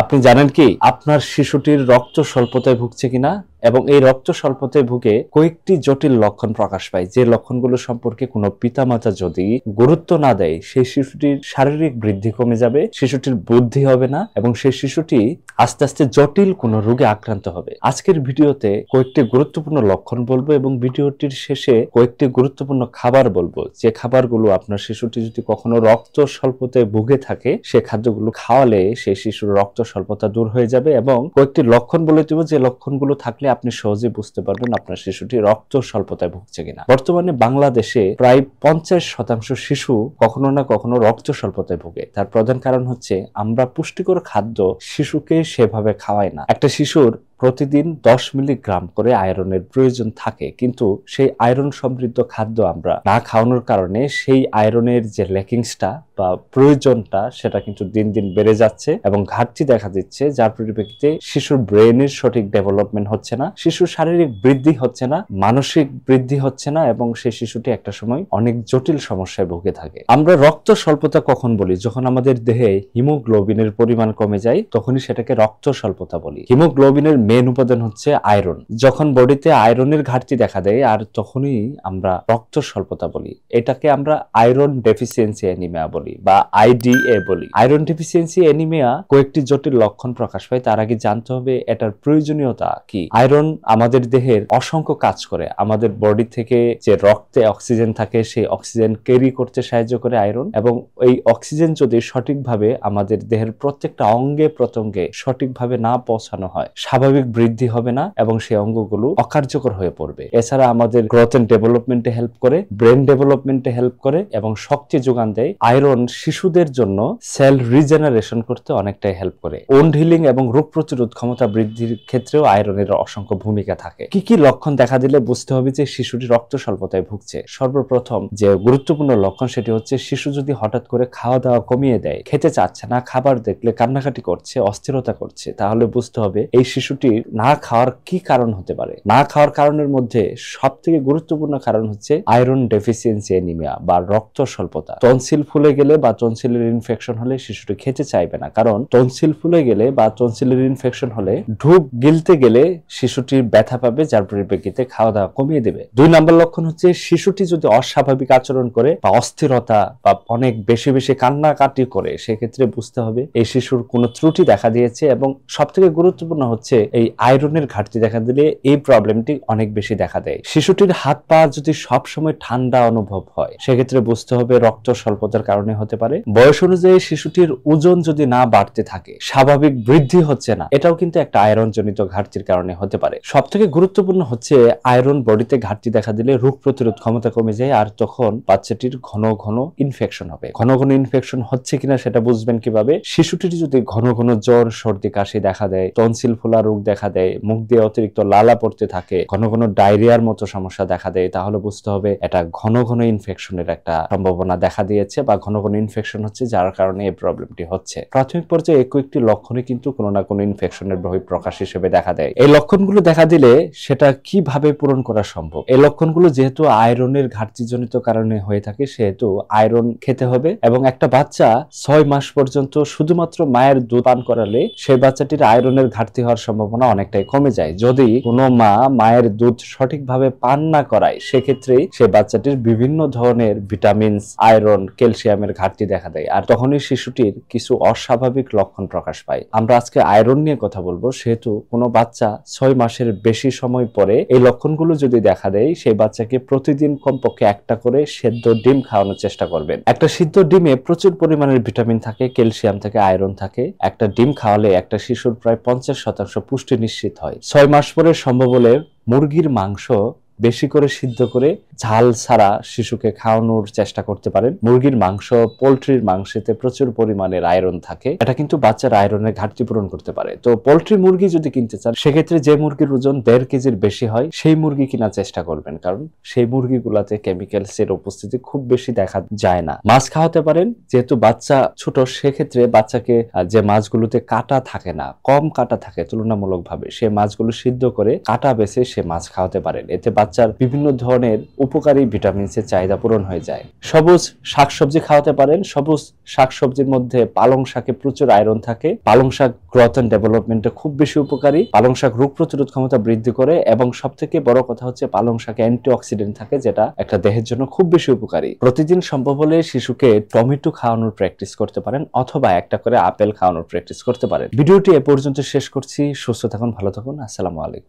আপনি জানেন কি আপনার শিশুটির রক্ত স্বল্পতায় ভুগছে কিনা এবং এই রক্ত স্বল্পতায় ভুগে কয়েকটি জটিল লক্ষণ প্রকাশ পায় যে লক্ষণগুলো সম্পর্কে কোনো পিতামাতা যদি গুরুত্ব না দেয় সেই শিশুটির শারীরিক বৃদ্ধি কমে যাবে শিশুটির বুদ্ধি হবে না এবং সেই শিশুটি আস্তে আস্তে জটিল কোনো রোগে আক্রান্ত হবে আজকের ভিডিওতে কয়েকটি গুরুত্বপূর্ণ লক্ষণ বলবো এবং ভিডিওটির শেষে কয়েকটি গুরুত্বপূর্ণ খাবার বলবো যে খাবারগুলো আপনার শিশুটি যদি কখনো রক্ত স্বল্পতায় ভুগে থাকে সে খাদ্যগুলো খাওয়ালে সেই শিশুর রক্ত স্বল্পতা দূর হয়ে যাবে এবং কয়েকটি লক্ষণ বলে দেব যে লক্ষণগুলো থাকলে আপনি সহজে বুঝতে পারবেন আপনার শিশুটি রক্ত স্বল্পতায় ভুগছে কিনা বর্তমানে বাংলাদেশে প্রায় পঞ্চাশ শতাংশ শিশু কখনো না কখনো রক্ত স্বল্পতায় ভোগে তার প্রধান কারণ হচ্ছে আমরা পুষ্টিকর খাদ্য শিশুকে সেভাবে খাওয়াই না একটা শিশুর প্রতিদিন দশ মিলিগ্রাম করে আয়রনের প্রয়োজন থাকে কিন্তু সেই আয়রন সমৃদ্ধ খাদ্য আমরা না খাওয়ানোর কারণে সেই আয়রনের যে লেকিংসটা বা প্রয়োজনটা সেটা কিন্তু দিন দিন বেড়ে যাচ্ছে এবং ঘাটতি দেখা দিচ্ছে যার পরিপ্রেক্ষিতে শিশুর ব্রেনের সঠিক ডেভেলপমেন্ট হচ্ছে না শিশুর শারীরিক বৃদ্ধি হচ্ছে না মানসিক বৃদ্ধি হচ্ছে না এবং সেই শিশুটি একটা সময় অনেক জটিল সমস্যায় ভুগে থাকে আমরা রক্ত স্বল্পতা কখন বলি যখন আমাদের দেহে হিমোগ্লোবিনের পরিমাণ কমে যায় তখনই সেটাকে রক্ত স্বল্পতা বলি হিমোগ্লোবিনের মেন উপাদান হচ্ছে আয়রন যখন বডিতে আয়রনের ঘাটতি দেখা দেয় আর তখনই আমরা রক্ত স্বল্পতা বলি এটাকে আমরা আয়রন ডেফিসিয়েন্সি অ্যানিমিয়া বলি বা আইডিএ বলি আয়রন ডেফিসিয়েন্সি অ্যানিমিয়া কয়েকটি জটিল লক্ষণ প্রকাশ পায় তার আগে জানতে হবে এটার প্রয়োজনীয়তা কি আয়রন আমাদের দেহের অসংখ্য কাজ করে আমাদের বডি থেকে যে রক্তে অক্সিজেন থাকে সেই অক্সিজেন ক্যারি করতে সাহায্য করে আয়রন এবং এই অক্সিজেন যদি সঠিকভাবে আমাদের দেহের প্রত্যেকটা অঙ্গে প্রত্যঙ্গে সঠিকভাবে না পৌঁছানো হয় স্বাভাবিক স্বাভাবিক বৃদ্ধি হবে না এবং সেই অঙ্গগুলো অকার্যকর হয়ে পড়বে এছাড়া আমাদের গ্রোথ এন্ড ডেভেলপমেন্টে হেল্প করে ব্রেন ডেভেলপমেন্টে হেল্প করে এবং শক্তি যোগান দেয় আয়রন শিশুদের জন্য সেল রিজেনারেশন করতে অনেকটাই হেল্প করে ওন্ড হিলিং এবং রোগ প্রতিরোধ ক্ষমতা বৃদ্ধির ক্ষেত্রেও আয়রনের অসংখ্য ভূমিকা থাকে কি কি লক্ষণ দেখা দিলে বুঝতে হবে যে শিশুটি রক্ত স্বল্পতায় ভুগছে সর্বপ্রথম যে গুরুত্বপূর্ণ লক্ষণ সেটি হচ্ছে শিশু যদি হঠাৎ করে খাওয়া দাওয়া কমিয়ে দেয় খেতে চাচ্ছে না খাবার দেখলে কান্নাকাটি করছে অস্থিরতা করছে তাহলে বুঝতে হবে এই শিশুটি মানুষটির না খাওয়ার কি কারণ হতে পারে না খাওয়ার কারণের মধ্যে সব থেকে গুরুত্বপূর্ণ কারণ হচ্ছে আয়রন ডেফিসিয়েন্সি এনিমিয়া বা রক্ত স্বল্পতা টনসিল ফুলে গেলে বা টনসিলের ইনফেকশন হলে শিশুটি খেতে চাইবে না কারণ টনসিল ফুলে গেলে বা টনসিলের ইনফেকশন হলে ঢুক গিলতে গেলে শিশুটির ব্যথা পাবে যার পরিপ্রেক্ষিতে খাওয়া দাওয়া কমিয়ে দেবে দুই নম্বর লক্ষণ হচ্ছে শিশুটি যদি অস্বাভাবিক আচরণ করে বা অস্থিরতা বা অনেক বেশি বেশি কান্নাকাটি করে সেক্ষেত্রে বুঝতে হবে এই শিশুর কোনো ত্রুটি দেখা দিয়েছে এবং সব থেকে গুরুত্বপূর্ণ হচ্ছে এই আয়রনের ঘাটতি দেখা দিলে এই প্রবলেমটি অনেক বেশি দেখা দেয় শিশুটির হাত পা যদি সবসময় ঠান্ডা অনুভব হয় সেক্ষেত্রে বুঝতে হবে রক্ত স্বল্পতার কারণে হতে পারে বয়স অনুযায়ী শিশুটির ওজন যদি না বাড়তে থাকে স্বাভাবিক বৃদ্ধি হচ্ছে না এটাও কিন্তু একটা আয়রন জনিত ঘাটতির কারণে হতে পারে সব থেকে গুরুত্বপূর্ণ হচ্ছে আয়রন বডিতে ঘাটতি দেখা দিলে রোগ প্রতিরোধ ক্ষমতা কমে যায় আর তখন বাচ্চাটির ঘন ঘন ইনফেকশন হবে ঘন ঘন ইনফেকশন হচ্ছে কিনা সেটা বুঝবেন কিভাবে শিশুটির যদি ঘন ঘন জ্বর সর্দি কাশি দেখা দেয় টনসিল ফোলা রোগ দেখা দেয় মুখ দিয়ে অতিরিক্ত লালা পড়তে থাকে ঘন ঘন ডায়রিয়ার মতো সমস্যা দেখা দেয় তাহলে বুঝতে হবে এটা ঘন ঘন ইনফেকশনের একটা সম্ভাবনা দেখা দিয়েছে বা ঘন ঘন ইনফেকশন হচ্ছে যার কারণে এই প্রবলেমটি হচ্ছে প্রাথমিক পর্যায়ে একটি লক্ষণে কিন্তু কোনো না কোনো ইনফেকশনের প্রকাশ হিসেবে দেখা দেয় এই লক্ষণগুলো দেখা দিলে সেটা কিভাবে পূরণ করা সম্ভব এই লক্ষণগুলো যেহেতু আয়রনের ঘাটতিজনিত কারণে হয়ে থাকে সেহেতু আয়রন খেতে হবে এবং একটা বাচ্চা ছয় মাস পর্যন্ত শুধুমাত্র মায়ের দুধ পান করালে সেই বাচ্চাটির আয়রনের ঘাটতি হওয়ার সম্ভাবনা সম্ভাবনা অনেকটাই কমে যায় যদি কোনো মা মায়ের দুধ সঠিকভাবে পান না করায় সেক্ষেত্রে সে বাচ্চাটির বিভিন্ন ধরনের ভিটামিনস আয়রন ক্যালসিয়ামের ঘাটতি দেখা দেয় আর তখনই শিশুটির কিছু অস্বাভাবিক লক্ষণ প্রকাশ পায় আমরা আজকে আয়রন নিয়ে কথা বলবো সেহেতু কোনো বাচ্চা ছয় মাসের বেশি সময় পরে এই লক্ষণগুলো যদি দেখা দেয় সেই বাচ্চাকে প্রতিদিন কমপক্ষে একটা করে সেদ্ধ ডিম খাওয়ানোর চেষ্টা করবেন একটা সিদ্ধ ডিমে প্রচুর পরিমাণের ভিটামিন থাকে ক্যালসিয়াম থাকে আয়রন থাকে একটা ডিম খাওয়ালে একটা শিশুর প্রায় পঞ্চাশ শতাংশ পুষ্টি পুষ্টি নিশ্চিত হয় ছয় মাস পরে সম্ভব হলে মুরগির মাংস বেশি করে সিদ্ধ করে ঝাল ছাড়া শিশুকে খাওয়ানোর চেষ্টা করতে পারেন মুরগির মাংস পোলট্রির মাংসেতে প্রচুর পরিমাণের আয়রন থাকে এটা কিন্তু বাচ্চার আয়রনের ঘাটতি পূরণ করতে পারে তো পোলট্রি মুরগি যদি কিনতে চান সেক্ষেত্রে যে মুরগির ওজন দেড় কেজির বেশি হয় সেই মুরগি কেনার চেষ্টা করবেন কারণ সেই মুরগিগুলাতে কেমিক্যালস এর উপস্থিতি খুব বেশি দেখা যায় না মাছ খাওয়াতে পারেন যেহেতু বাচ্চা ছোট সেক্ষেত্রে বাচ্চাকে যে মাছগুলোতে কাটা থাকে না কম কাটা থাকে তুলনামূলকভাবে সে মাছগুলো সিদ্ধ করে কাটা বেছে সে মাছ খাওয়াতে পারেন এতে বাচ্চার বিভিন্ন ধরনের উপকারী ভিটামিনসের চাহিদা পূরণ হয়ে যায় সবুজ শাকসবজি খাওয়াতে পারেন সবুজ শাকসবজির মধ্যে পালং শাকে প্রচুর আয়রন থাকে পালং শাক গ্রোথ অ্যান্ড ডেভেলপমেন্টে খুব বেশি উপকারী পালং শাক রোগ প্রতিরোধ ক্ষমতা বৃদ্ধি করে এবং সব থেকে বড় কথা হচ্ছে পালং শাকে অ্যান্টিঅক্সিডেন্ট থাকে যেটা একটা দেহের জন্য খুব বেশি উপকারী প্রতিদিন সম্ভব হলে শিশুকে টমেটো খাওয়ানোর প্র্যাকটিস করতে পারেন অথবা একটা করে আপেল খাওয়ানোর প্র্যাকটিস করতে পারেন ভিডিওটি এ পর্যন্ত শেষ করছি সুস্থ থাকুন ভালো থাকুন আসসালামু আলাইকুম